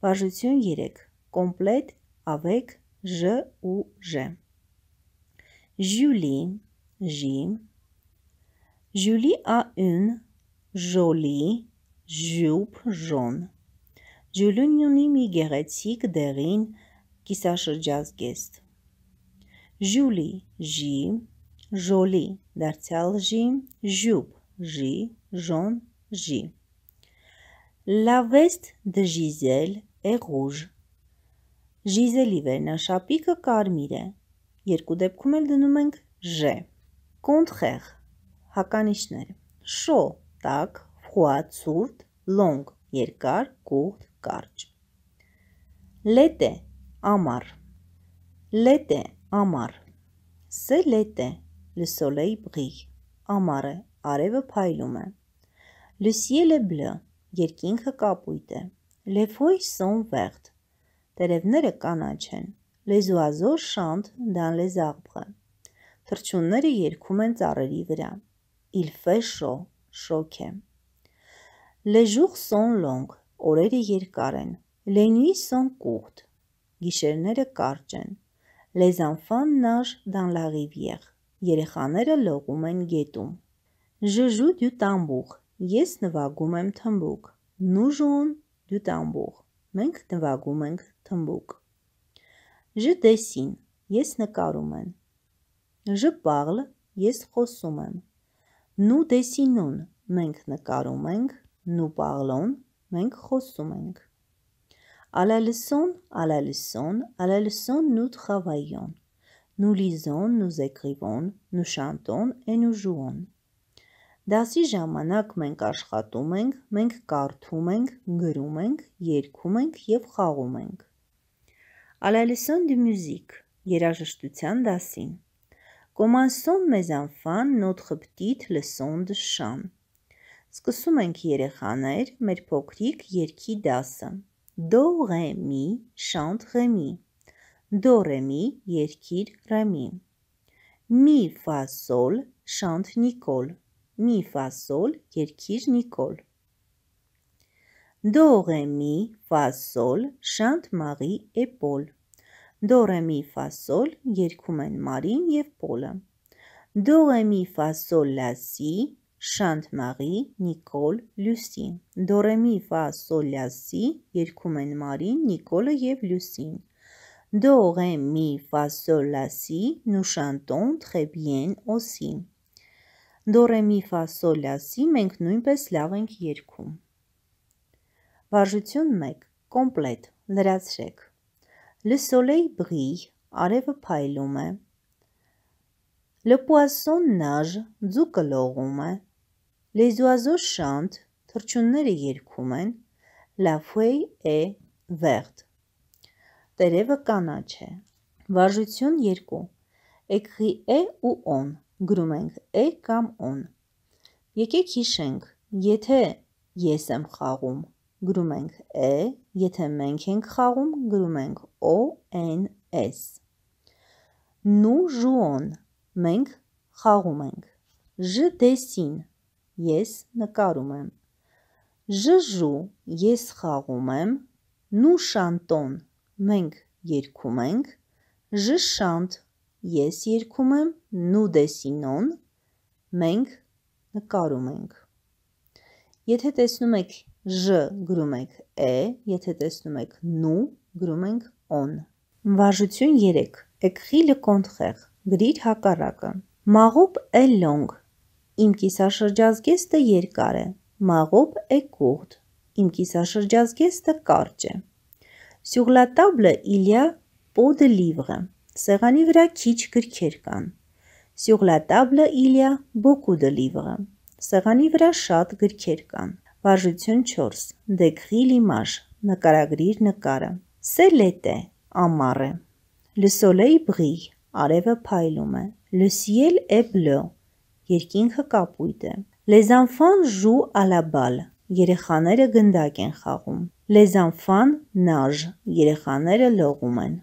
Բաժություն 3. Կոմպլետ avec Ž ու Ž։ Julie, J. Julie a une jolie jupe jaune։ Julie-ն ունի մի գեղեցիկ դեղին կիսաշրջազգեստ։ Julie, J. Jolie, դարձյալ J, jupe, J, jaune, J։ La veste de Gisèle էղուժ։ Ժիզելի վերնաշապիկը կարմիր է։ Երկու դեպքում էլ դնում ենք ժ։ Կոնտխեղ հականիշներ։ Շո տակ, խուա ցուրտ, լոնգ երկար, կուղտ, կարճ։ Լետե ամար։ Լետե ամար։ Սե լետե լսոլեի բղի։ Ամարը արևը փայլում է։ Լուսիելը բլը երկինքը կապույտ է։ Լեֆոյ սոն վեղդ։ Տերևները կանաչ են։ Լեզուազոր շանդ դան լեզաղբը։ Թրջունները երկում են ծառերի վրա։ Իլֆե շո, շոք է։ Լեժուխ սոն լոնգ, օրերը երկար են։ Լենյուի սոն կուղտ, գիշերները կարճ են։ Լեզանֆան նար դան լաղիվիեղ, երեխաները լողում են գետում։ Ժժու դյու տամբուղ, ես նվագում եմ թմբուկ։ Նուժոն դու տամբուղ, մենք նվագում ենք թմբուկ։ Ժ դեսին, ես նկարում եմ։ Ժ պաղլ, ես խոսում եմ։ Նու դեսինուն, մենք նկարում ենք, նու պաղլոն, մենք խոսում ենք։ Ալալսոն, ալալսոն, ալալսոն նու տխավայոն։ Nous lisons, nous écrivons, nous chantons et nous jouons. Դասի ժամանակ մենք աշխատում ենք, մենք կարդում ենք, գրում ենք, երգում ենք եւ խաղում ենք։ À la leçon de musique, երաժշտության դասին։ Commençons mes enfants notre petite leçon de chant։ Սկսում ենք երեխաներ մեր փոքրիկ երգի դասը։ Do re mi, chant re mi։ Do re mi, երգիր re mi։ Mi fa sol, chant Nicole մի ֆասոլ, երկիր նիկոլ։ Դո ռե մի ֆասոլ, շանթ մաղի էպոլ։ Դո ռե մի ֆասոլ երգում են Մարին եւ Պոլը։ Դո ռե մի ֆասոլ լասի, շանթ մաղի, Նիկոլ, Լյուսին։ Դո ռե մի ֆասոլ լասի երգում են Մարին, Նիկոլը եւ Լյուսին։ Դո ռե մի ֆասոլ լասի, նուշանտոն, տրեբիեն, օսին դորեմի ֆասոլյասի մենք նույնպես լավ ենք երգում։ Վարժություն 1. Կոմպլետ լրացրեք։ Le soleil brille, արևը փայլում է։ Le poisson nage, ձուկը լողում է։ Les oiseaux chantent, թռչունները երգում են։ La feuille est verte։ Տերևը կանաչ է։ Վարժություն 2. Écrit et ou on գրում ենք է կամ on։ Եկեք հիշենք, եթե ես եմ խաղում, գրում ենք է, եթե մենք ենք խաղում, գրում ենք o n s։ Նու ժուոն, մենք խաղում ենք։ Ժ դեսին, ես նկարում եմ։ Ժժու, ես խաղում եմ։ Նու շանտոն, մենք երգում ենք։ Ժշանտ, ես երգում եմ նուդեսինոն, մենք նկարում ենք։ Եթե տեսնում եք ժ գրում եք է, եթե տեսնում եք նու գրում ենք on։ Վարժություն 3. Էկխի լը կոնտխեղ, գրիր հակարակը։ Մաղոպ է լոնգ, իմ կիսաշրջազգեստը երկար է, մաղոպ է կուղդ, իմ կիսաշրջազգեստը կարջ է։ Սյուղլատաբլը իլյա պոդը լիվղը։ Սեղանի վրա քիչ գրքեր կան։ Sur la table, il y a beaucoup de livres. Սեղանի վրա շատ գրքեր կան։ Վարժություն 4. Décris l'image. Նկարագրիր նկարը։ C'est l'été. Ամառը։ Le soleil brille. Արևը փայլում է։ Le ciel est bleu. Երկինքը կապույտ է։ Les enfants jouent à la balle. Երեխաները գնդակ են խաղում։ Les enfants nagent. Երեխաները լողում են։